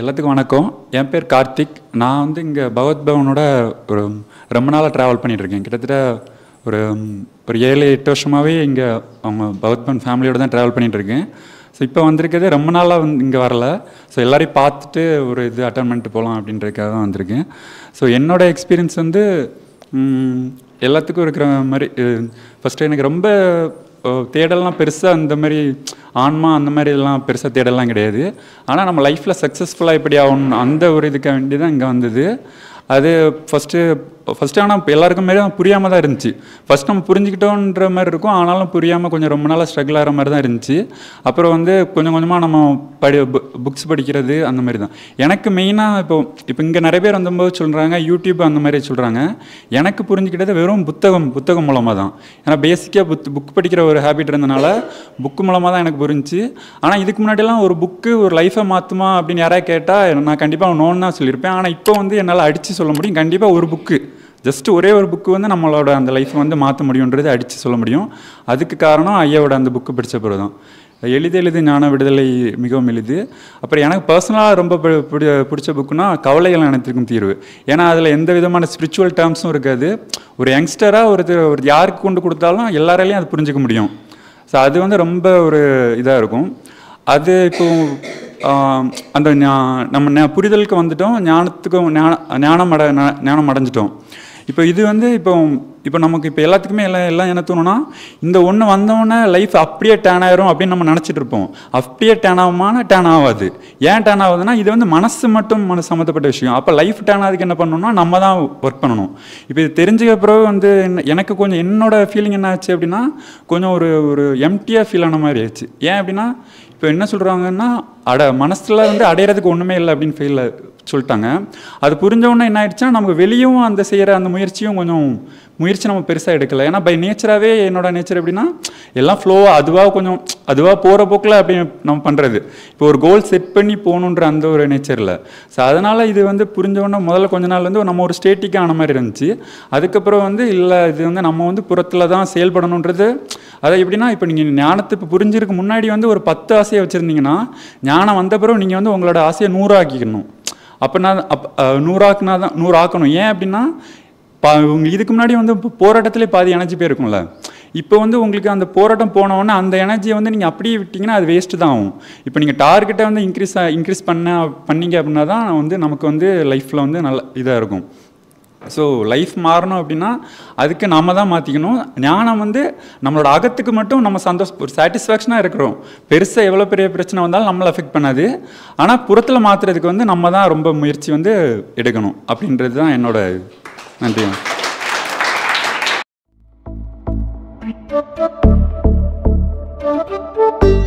எல்லாத்துக்கும் வணக்கம் என் பேர் கார்த்திக் நான் வந்து இங்கே பகவத் பவனோட ஒரு ரொம்ப நாளாக ட்ராவல் பண்ணிகிட்ருக்கேன் கிட்டத்தட்ட ஒரு ஒரு ஏழு எட்டு வருஷமாகவே இங்கே அவங்க பகவத் பவன் ஃபேமிலியோடு தான் ட்ராவல் பண்ணிகிட்ருக்கேன் ஸோ இப்போ வந்திருக்கிறது ரொம்ப நாளாக வந்து இங்கே வரல ஸோ எல்லோரையும் பார்த்துட்டு ஒரு இது அட்டன் பண்ணிட்டு போகலாம் அப்படின்றதுக்காக தான் வந்திருக்கேன் ஸோ என்னோடய எக்ஸ்பீரியன்ஸ் வந்து எல்லாத்துக்கும் இருக்கிற மாதிரி ஃபஸ்ட்டு எனக்கு ரொம்ப தேடலாம் பெருசாக அந்த மாதிரி ஆன்மா அந்த மாதிரி இதெல்லாம் பெருசாக தேடலாம் கிடையாது ஆனால் நம்ம லைஃப்பில் சக்ஸஸ்ஃபுல்லாக எப்படி ஆகணும் அந்த ஒரு இதுக்க வேண்டி தான் இங்கே வந்தது அது ஃபஸ்ட்டு ஃபஸ்ட்டு ஆனால் இப்போ எல்லாருக்குமே புரியாமல் தான் இருந்துச்சு ஃபஸ்ட் நம்ம புரிஞ்சுக்கிட்டோன்ற மாதிரி இருக்கும் ஆனாலும் புரியாமல் கொஞ்சம் ரொம்ப நாளாக ஸ்ட்ரகிள் ஆகிற மாதிரி தான் இருந்துச்சு அப்புறம் வந்து கொஞ்சம் கொஞ்சமாக நம்ம படி புக்ஸ் படிக்கிறது அந்த மாதிரி தான் எனக்கு மெயினாக இப்போ இப்போ இங்கே நிறைய பேர் வந்தபோது சொல்கிறாங்க யூடியூப் அந்த மாதிரி சொல்கிறாங்க எனக்கு புரிஞ்சுக்கிட்டது வெறும் புத்தகம் புத்தகம் மூலமாக தான் ஏன்னா பேசிக்காக புத் புக் படிக்கிற ஒரு ஹேபிட் இருந்தனால புக்கு மூலமாக தான் எனக்கு புரிஞ்சு ஆனால் இதுக்கு முன்னாடிலாம் ஒரு புக்கு ஒரு லைஃப்பை மாற்றுமா அப்படின்னு யாராவது கேட்டால் நான் கண்டிப்பாக நோன்னு தான் சொல்லியிருப்பேன் ஆனால் இப்போ வந்து என்னால் அடித்து சொல்ல முடியும் கண்டிப்பாக ஒரு புக்கு ஜஸ்ட்டு ஒரே ஒரு புக்கு வந்து நம்மளோட அந்த லைஃப்பை வந்து மாற்ற முடியுன்றது அடித்து சொல்ல முடியும் அதுக்கு காரணம் ஐயாவோட அந்த புக்கு படித்த பிறகு தான் எளிது எளிது ஞான விடுதலை மிகவும் எளிது அப்புறம் எனக்கு பர்சனலாக ரொம்ப பிடிச்ச புக்குனா கவலைகள் அனைத்திற்கும் தீர்வு ஏன்னா அதில் எந்த விதமான ஸ்பிரிச்சுவல் டேர்ம்ஸும் இருக்காது ஒரு யங்ஸ்டராக ஒரு ஒரு யாருக்கு கொண்டு கொடுத்தாலும் எல்லாராலையும் அது புரிஞ்சிக்க முடியும் ஸோ அது வந்து ரொம்ப ஒரு இதாக இருக்கும் அது இப்போ அந்த நம்ம புரிதலுக்கு வந்துட்டோம் ஞானத்துக்கும் ஞான ஞானம் அட ஞானம் அடைஞ்சிட்டோம் இப்போ இது வந்து இப்போ இப்போ நமக்கு இப்போ எல்லாத்துக்குமே எல்லாம் எல்லாம் என்ன தோணுன்னா இந்த ஒன்று வந்தவொடனே லைஃப் அப்படியே டேன் ஆயிரும் அப்படின்னு நம்ம நினச்சிட்டு இருப்போம் அப்படியே டேன் ஆகுமான டேன் ஆகாது ஏன் டேன் ஆகுதுன்னா இது வந்து மனசு மட்டும் மன சம்மந்தப்பட்ட விஷயம் அப்போ லைஃப் டேன் ஆகுதுக்கு என்ன பண்ணணும்னா நம்ம தான் ஒர்க் பண்ணணும் இப்போ இது தெரிஞ்சுக்க பிறகு வந்து எனக்கு கொஞ்சம் என்னோட ஃபீலிங் என்ன ஆச்சு அப்படின்னா கொஞ்சம் ஒரு ஒரு எம்டியாக ஃபீல் ஆன மாதிரி ஆச்சு ஏன் அப்படின்னா இப்போ என்ன சொல்கிறாங்கன்னா அட மனசில் வந்து அடையிறதுக்கு ஒன்றுமே இல்லை அப்படின்னு ஃபீல் சொல்லிட்டாங்க அது புரிஞ்சவொன்னே என்ன ஆயிடுச்சுன்னா நமக்கு வெளியும் அந்த செய்கிற அந்த முயற்சியும் கொஞ்சம் முயற்சி நம்ம பெருசாக எடுக்கலை ஏன்னா பை நேச்சராகவே என்னோட நேச்சர் எப்படின்னா எல்லாம் ஃப்ளோவாக அதுவாக கொஞ்சம் அதுவாக போகிற போக்கில் அப்படி நம்ம பண்ணுறது இப்போ ஒரு கோல் செட் பண்ணி போகணுன்ற அந்த ஒரு நேச்சரில் ஸோ அதனால் இது வந்து புரிஞ்சவொன்னே முதல்ல கொஞ்ச நாள் வந்து நம்ம ஒரு ஸ்டேட்டிக்காக ஆன மாதிரி இருந்துச்சு அதுக்கப்புறம் வந்து இல்லை இது வந்து நம்ம வந்து புறத்தில் தான் செயல்படணுன்றது அதை எப்படின்னா இப்போ நீங்கள் ஞானத்தை இப்போ புரிஞ்சிருக்கு முன்னாடி வந்து ஒரு பத்து ஆசையை வச்சுருந்தீங்கன்னா ஞானம் வந்த பிறகு நீங்கள் வந்து உங்களோட ஆசையை நூறாக்கிக்கணும் அப்போனா அப் நூறாக்குனா தான் நூறாக்கணும் ஏன் அப்படின்னா பா உங்களுக்கு இதுக்கு முன்னாடி வந்து போராட்டத்திலே பாதி எனர்ஜி போயிருக்கும்ல இப்போ வந்து உங்களுக்கு அந்த போராட்டம் போனோடனே அந்த எனர்ஜியை வந்து நீங்கள் அப்படியே விட்டிங்கன்னா அது வேஸ்ட்டு தான் ஆகும் இப்போ நீங்கள் டார்கெட்டை வந்து இன்க்ரீஸ் இன்க்ரீஸ் பண்ண பண்ணிங்க அப்படின்னா தான் வந்து நமக்கு வந்து லைஃப்பில் வந்து நல்ல இதாக இருக்கும் ஸோ லைஃப் மாறணும் அப்படின்னா அதுக்கு நாம் தான் மாற்றிக்கணும் ஞானம் வந்து நம்மளோட அகத்துக்கு மட்டும் நம்ம சந்தோஷம் ஒரு சாட்டிஸ்ஃபேக்ஷனாக இருக்கிறோம் பெருசாக எவ்வளோ பெரிய பிரச்சனை வந்தாலும் நம்மளை அஃபெக்ட் பண்ணாது ஆனால் புறத்தில் மாற்றுறதுக்கு வந்து நம்ம தான் ரொம்ப முயற்சி வந்து எடுக்கணும் அப்படின்றது தான் என்னோட நன்றி Thank you.